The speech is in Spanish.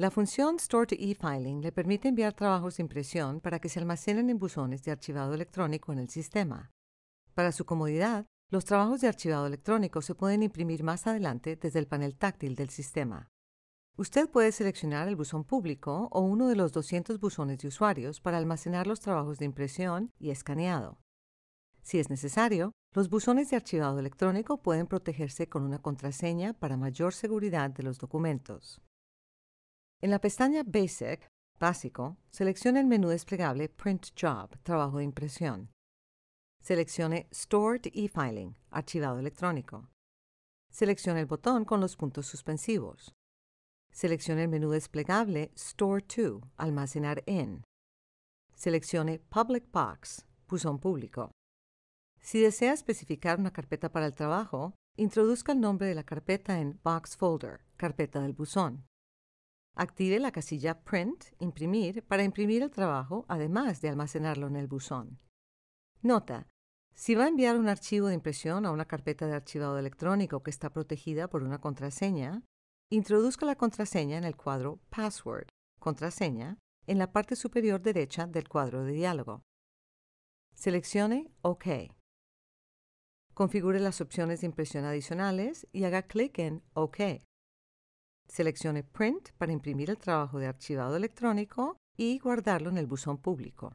La función Store to E-Filing le permite enviar trabajos de impresión para que se almacenen en buzones de archivado electrónico en el sistema. Para su comodidad, los trabajos de archivado electrónico se pueden imprimir más adelante desde el panel táctil del sistema. Usted puede seleccionar el buzón público o uno de los 200 buzones de usuarios para almacenar los trabajos de impresión y escaneado. Si es necesario, los buzones de archivado electrónico pueden protegerse con una contraseña para mayor seguridad de los documentos. En la pestaña Basic, básico, seleccione el menú desplegable Print Job, trabajo de impresión. Seleccione Stored e-filing, archivado electrónico. Seleccione el botón con los puntos suspensivos. Seleccione el menú desplegable Store to, almacenar en. Seleccione Public Box, buzón público. Si desea especificar una carpeta para el trabajo, introduzca el nombre de la carpeta en Box Folder, carpeta del buzón. Active la casilla Print, imprimir, para imprimir el trabajo, además de almacenarlo en el buzón. Nota, si va a enviar un archivo de impresión a una carpeta de archivado electrónico que está protegida por una contraseña, introduzca la contraseña en el cuadro Password, contraseña, en la parte superior derecha del cuadro de diálogo. Seleccione OK. Configure las opciones de impresión adicionales y haga clic en OK. Seleccione Print para imprimir el trabajo de archivado electrónico y guardarlo en el buzón público.